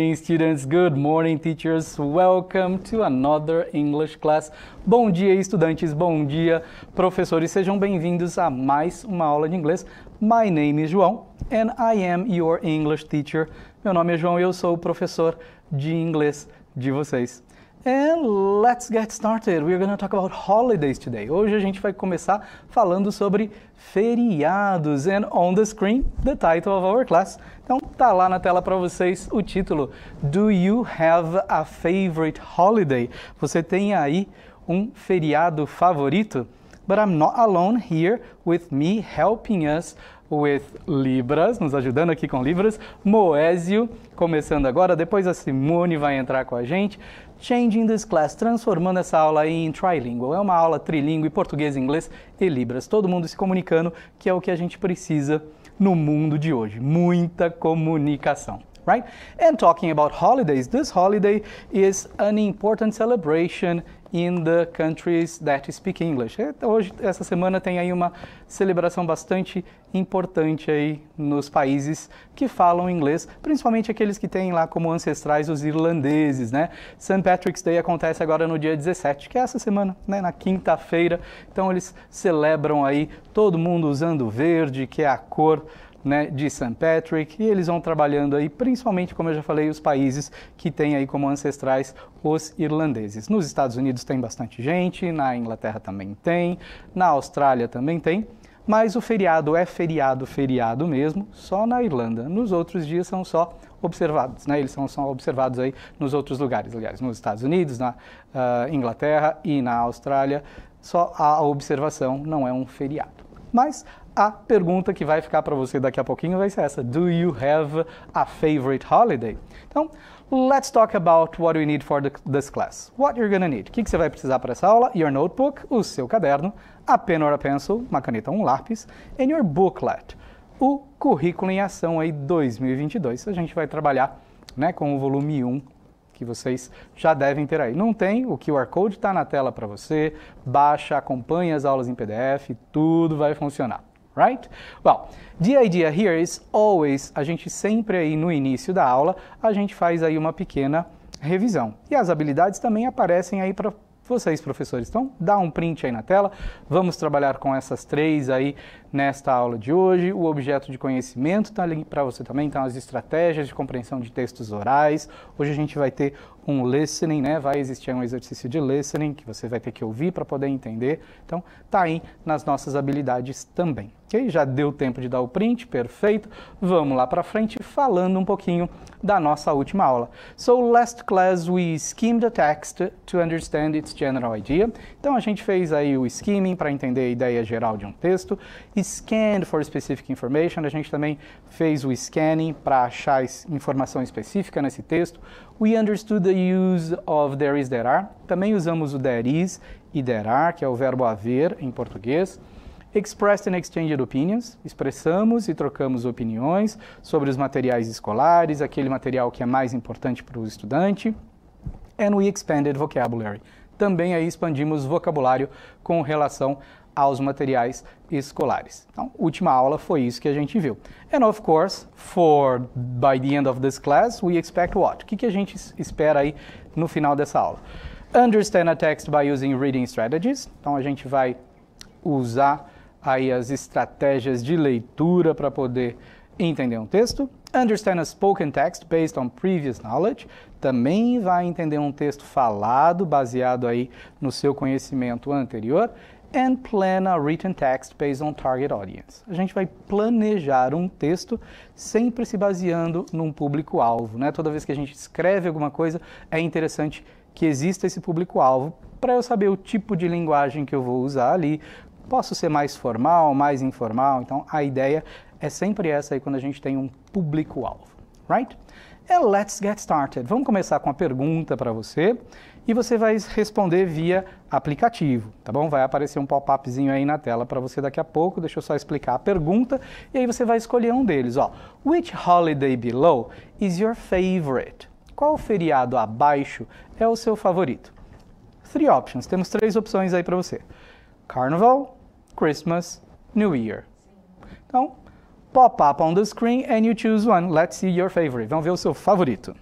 morning, students. Good morning, teachers. Welcome to another English class. Bom dia, estudantes. Bom dia, professores. Sejam bem-vindos a mais uma aula de inglês. My name is João and I am your English teacher. Meu nome é João e eu sou o professor de inglês de vocês. And let's get started. We're going to talk about holidays today. Hoje a gente vai começar falando sobre feriados. And on the screen, the title of our class. Então, Tá lá na tela para vocês o título: Do you have a favorite holiday? Você tem aí um feriado favorito? But I'm not alone here with me helping us with Libras, nos ajudando aqui com Libras. Moésio, começando agora, depois a Simone vai entrar com a gente. Changing this class, transformando essa aula em trilingual. É uma aula trilingue, português, inglês e Libras. Todo mundo se comunicando, que é o que a gente precisa no mundo de hoje. Muita comunicação right? And talking about holidays, this holiday is an important celebration in the countries that speak English. É, hoje, essa semana tem aí uma celebração bastante importante aí nos países que falam inglês, principalmente aqueles que têm lá como ancestrais os irlandeses, né? St. Patrick's Day acontece agora no dia 17, que é essa semana, né? Na quinta-feira. Então eles celebram aí todo mundo usando verde, que é a cor né, de St. Patrick, e eles vão trabalhando aí, principalmente, como eu já falei, os países que têm aí como ancestrais os irlandeses. Nos Estados Unidos tem bastante gente, na Inglaterra também tem, na Austrália também tem, mas o feriado é feriado, feriado mesmo, só na Irlanda. Nos outros dias são só observados, né? Eles são, observados aí nos outros lugares, aliás, nos Estados Unidos, na uh, Inglaterra e na Austrália, só a observação não é um feriado. Mas a pergunta que vai ficar para você daqui a pouquinho vai ser essa: Do you have a favorite holiday? Então, let's talk about what you need for the, this class. What you're gonna need? O que, que você vai precisar para essa aula? Your notebook, o seu caderno, a pen or a pencil, uma caneta ou um lápis, and your booklet, o currículo em ação aí 2022. A gente vai trabalhar, né, com o volume 1 que vocês já devem ter aí. Não tem, o QR Code está na tela para você, baixa, acompanha as aulas em PDF, tudo vai funcionar right? Well, the idea here is always, a gente sempre aí no início da aula, a gente faz aí uma pequena revisão. E as habilidades também aparecem aí para vocês, professores. Então, dá um print aí na tela. Vamos trabalhar com essas três aí nesta aula de hoje. O objeto de conhecimento está ali para você também, então as estratégias de compreensão de textos orais. Hoje a gente vai ter um listening, né? Vai existir um exercício de listening que você vai ter que ouvir para poder entender. Então, tá aí nas nossas habilidades também. Ok? Já deu tempo de dar o print, perfeito. Vamos lá para frente falando um pouquinho da nossa última aula. So last class we skimmed the text to understand its general idea. Então a gente fez aí o skimming para entender a ideia geral de um texto, scanned for specific information, a gente também fez o scanning para achar informação específica nesse texto. We understood the use of there is there are. Também usamos o there is e there are, que é o verbo haver em português. Expressed and Exchanged Opinions, expressamos e trocamos opiniões sobre os materiais escolares, aquele material que é mais importante para o estudante. And we expanded vocabulary. Também aí expandimos vocabulário com relação aos materiais escolares. Então, última aula foi isso que a gente viu. And of course, for by the end of this class, we expect what? O que, que a gente espera aí no final dessa aula? Understand a text by using reading strategies. Então, a gente vai usar aí as estratégias de leitura para poder entender um texto. Understand a spoken text based on previous knowledge. Também vai entender um texto falado baseado aí no seu conhecimento anterior. And plan a written text based on target audience. A gente vai planejar um texto sempre se baseando num público-alvo. Né? Toda vez que a gente escreve alguma coisa, é interessante que exista esse público-alvo para eu saber o tipo de linguagem que eu vou usar ali, Posso ser mais formal, mais informal, então a ideia é sempre essa aí quando a gente tem um público-alvo, right? And é, let's get started. Vamos começar com a pergunta para você e você vai responder via aplicativo, tá bom? Vai aparecer um pop-upzinho aí na tela para você daqui a pouco. Deixa eu só explicar a pergunta e aí você vai escolher um deles, ó. Which holiday below is your favorite? Qual feriado abaixo é o seu favorito? Three options. Temos três opções aí para você. Carnival, Christmas, New Year. Então, pop up on the screen and you choose one. Let's see your favorite. Vamos ver o seu favorito.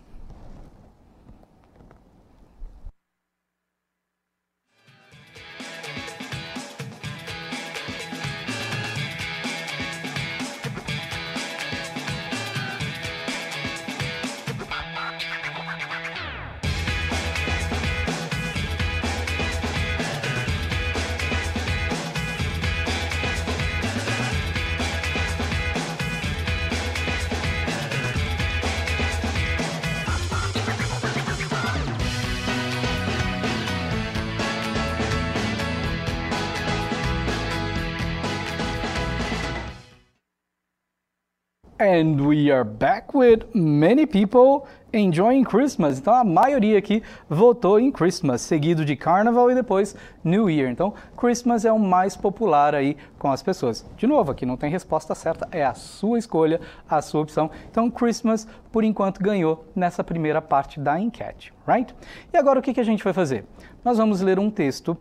And we are back with many people enjoying Christmas. Então a maioria aqui votou em Christmas, seguido de Carnaval e depois New Year. Então Christmas é o mais popular aí com as pessoas. De novo, aqui não tem resposta certa, é a sua escolha, a sua opção. Então Christmas por enquanto ganhou nessa primeira parte da enquete, right? E agora o que a gente vai fazer? Nós vamos ler um texto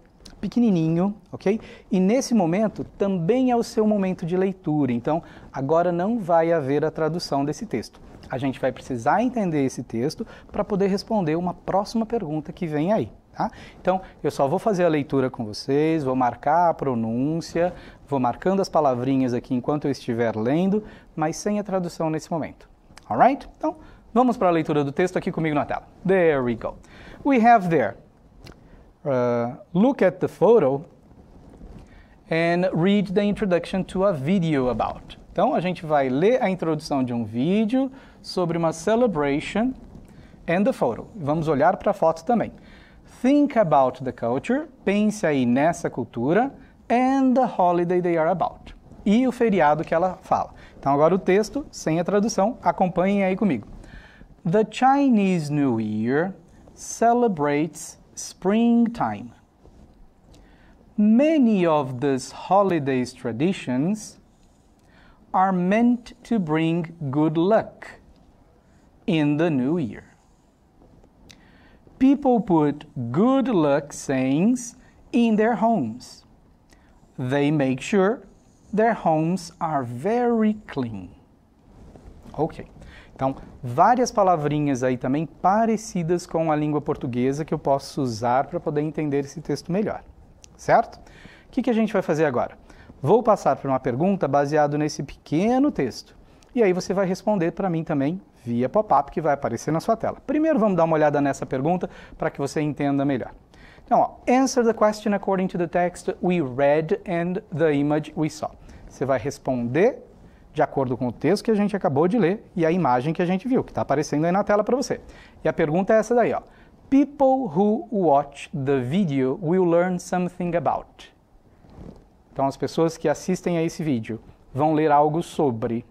pequenininho, ok? E nesse momento também é o seu momento de leitura. Então, agora não vai haver a tradução desse texto. A gente vai precisar entender esse texto para poder responder uma próxima pergunta que vem aí. Tá? Então, eu só vou fazer a leitura com vocês, vou marcar a pronúncia, vou marcando as palavrinhas aqui enquanto eu estiver lendo, mas sem a tradução nesse momento. Alright? Então, vamos para a leitura do texto aqui comigo na tela. There we go. We have there uh, look at the photo and read the introduction to a video about. Então a gente vai ler a introdução de um vídeo sobre uma celebration and the photo. Vamos olhar para a foto também. Think about the culture, pense aí nessa cultura and the holiday they are about. E o feriado que ela fala. Então agora o texto sem a tradução, acompanhem aí comigo. The Chinese New Year celebrates springtime. Many of these holidays traditions are meant to bring good luck in the new year. People put good luck sayings in their homes. They make sure their homes are very clean. Okay. Então, várias palavrinhas aí também parecidas com a língua portuguesa que eu posso usar para poder entender esse texto melhor, certo? O que, que a gente vai fazer agora? Vou passar para uma pergunta baseado nesse pequeno texto. E aí você vai responder para mim também via pop-up que vai aparecer na sua tela. Primeiro vamos dar uma olhada nessa pergunta para que você entenda melhor. Então, ó, answer the question according to the text we read and the image we saw. Você vai responder de acordo com o texto que a gente acabou de ler e a imagem que a gente viu, que está aparecendo aí na tela para você. E a pergunta é essa daí, ó. People who watch the video will learn something about. Então, as pessoas que assistem a esse vídeo vão ler algo sobre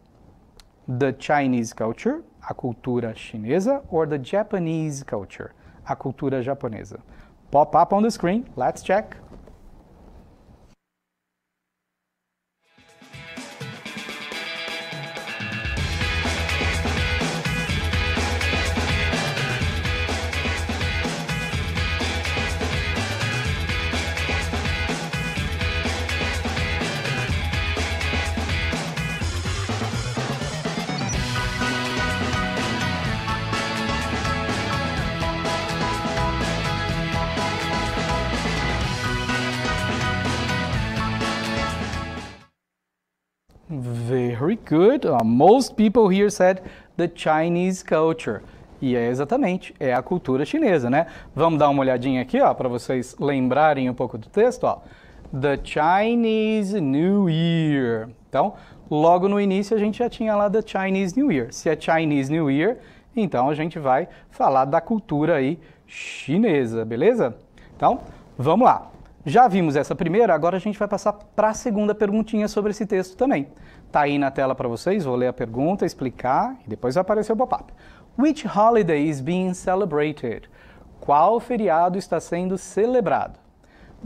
the Chinese culture, a cultura chinesa, or the Japanese culture, a cultura japonesa. Pop up on the screen, let's check. good. Uh, most people here said the Chinese culture. E é exatamente, é a cultura chinesa, né? Vamos dar uma olhadinha aqui, ó, para vocês lembrarem um pouco do texto, ó. The Chinese New Year. Então, logo no início a gente já tinha lá The Chinese New Year. Se é Chinese New Year, então a gente vai falar da cultura aí chinesa, beleza? Então, vamos lá. Já vimos essa primeira, agora a gente vai passar para a segunda perguntinha sobre esse texto também. Está aí na tela para vocês, vou ler a pergunta, explicar e depois vai aparecer o pop-up. Which holiday is being celebrated? Qual feriado está sendo celebrado?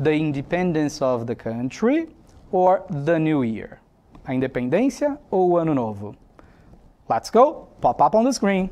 The independence of the country or the new year? A independência ou o ano novo? Let's go! Pop-up on the screen.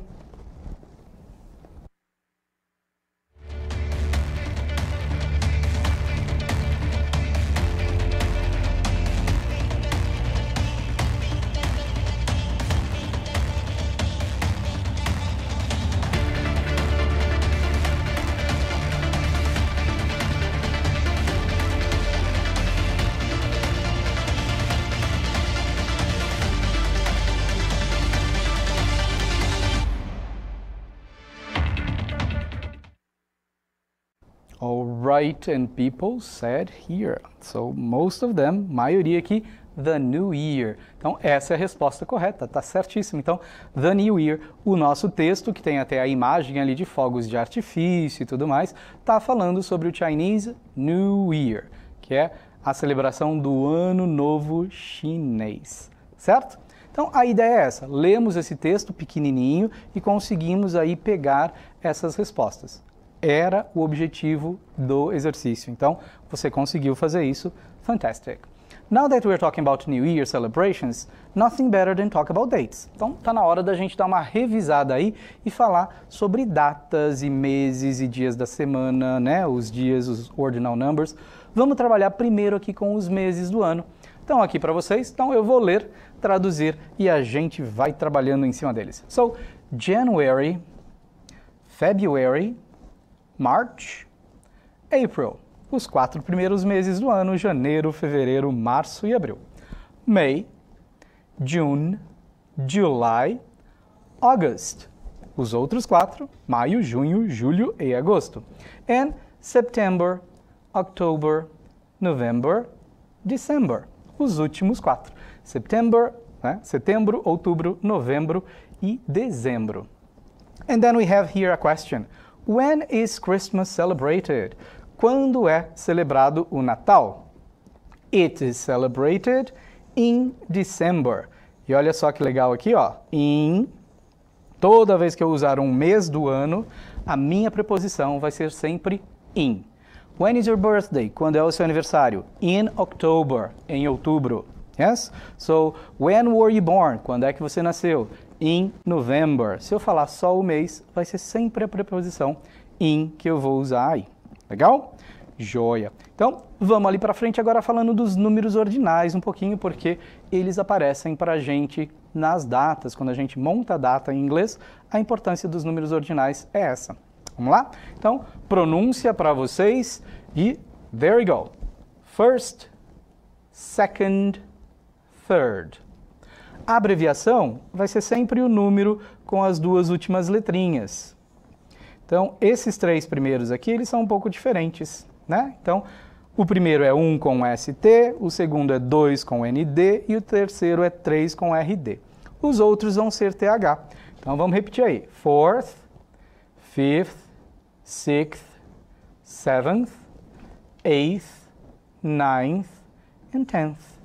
right and people said here. So most of them, maioria aqui, the new year. Então essa é a resposta correta, tá certíssimo. Então, the new year, o nosso texto que tem até a imagem ali de fogos de artifício e tudo mais, tá falando sobre o Chinese New Year, que é a celebração do ano novo chinês, certo? Então a ideia é essa, lemos esse texto pequenininho e conseguimos aí pegar essas respostas era o objetivo do exercício. Então, você conseguiu fazer isso, fantastic. Now that we're talking about New Year celebrations, nothing better than talk about dates. Então, tá na hora da gente dar uma revisada aí e falar sobre datas e meses e dias da semana, né? Os dias, os ordinal numbers. Vamos trabalhar primeiro aqui com os meses do ano. Então, aqui para vocês. Então, eu vou ler, traduzir e a gente vai trabalhando em cima deles. So, January, February, March, April, os quatro primeiros meses do ano, janeiro, fevereiro, março e abril. May, June, July, August, os outros quatro, maio, junho, julho e agosto. And September, October, November, December, os últimos quatro. September, né? setembro, outubro, novembro e dezembro. And then we have here a question. When is Christmas celebrated? Quando é celebrado o Natal? It is celebrated in December. E olha só que legal aqui, ó. In. Toda vez que eu usar um mês do ano, a minha preposição vai ser sempre in. When is your birthday? Quando é o seu aniversário? In October, em outubro. Yes? So, when were you born? Quando é que você nasceu? in November. Se eu falar só o mês, vai ser sempre a preposição in que eu vou usar aí. Legal? Joia. Então, vamos ali para frente agora falando dos números ordinais um pouquinho, porque eles aparecem para a gente nas datas. Quando a gente monta a data em inglês, a importância dos números ordinais é essa. Vamos lá? Então, pronúncia para vocês e there we go. First, second, third. A abreviação vai ser sempre o número com as duas últimas letrinhas. Então, esses três primeiros aqui, eles são um pouco diferentes, né? Então, o primeiro é 1 com ST, o segundo é 2 com ND e o terceiro é 3 com RD. Os outros vão ser TH. Então, vamos repetir aí. Fourth, fifth, sixth, seventh, eighth, ninth and tenth.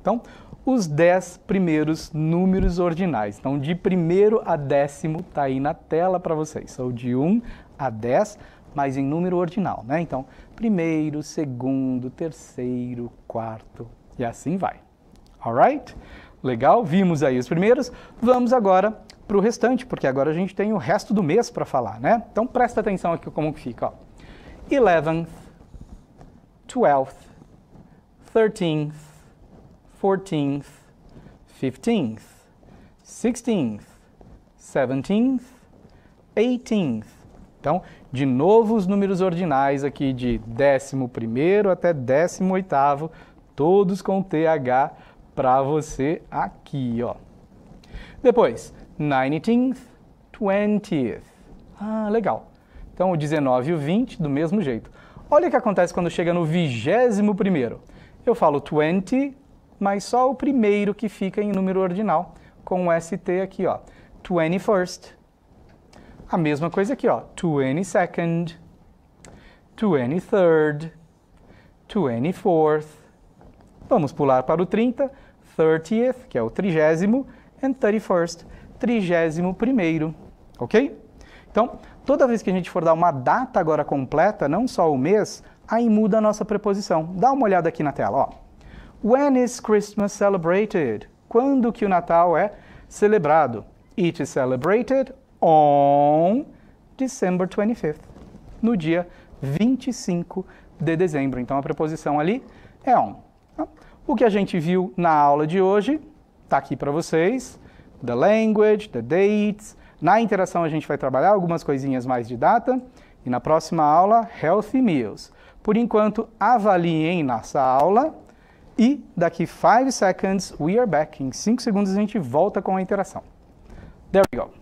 Então, os 10 primeiros números ordinais. Então, de primeiro a décimo está aí na tela para vocês. São de 1 a 10, mas em número ordinal, né? Então, primeiro, segundo, terceiro, quarto e assim vai. Alright? Legal? Vimos aí os primeiros. Vamos agora para o restante, porque agora a gente tem o resto do mês para falar, né? Então presta atenção aqui como que fica. Eleventh, twelfth, thirteenth fourteenth, fifteenth, sixteenth, seventeenth, eighteenth. Então, de novo os números ordinais aqui de décimo primeiro até décimo oitavo, todos com TH para você aqui, ó. Depois, nineteenth, twentieth. Ah, legal. Então, o 19 e o 20, do mesmo jeito. Olha o que acontece quando chega no vigésimo primeiro. Eu falo 20, mas só o primeiro que fica em número ordinal, com o ST aqui, ó. 21st. A mesma coisa aqui, ó. 22nd, 23rd, 24th. Vamos pular para o 30, 30th, que é o trigésimo, and 31st, trigésimo primeiro, ok? Então, toda vez que a gente for dar uma data agora completa, não só o mês, aí muda a nossa preposição. Dá uma olhada aqui na tela, ó. When is Christmas celebrated? Quando que o Natal é celebrado? It is celebrated on December 25th, no dia 25 de dezembro. Então a preposição ali é on. Então, o que a gente viu na aula de hoje está aqui para vocês: the language, the dates. Na interação a gente vai trabalhar algumas coisinhas mais de data e na próxima aula healthy meals. Por enquanto, avaliem nossa aula e daqui 5 seconds, we are back. Em 5 segundos a gente volta com a interação. There we go.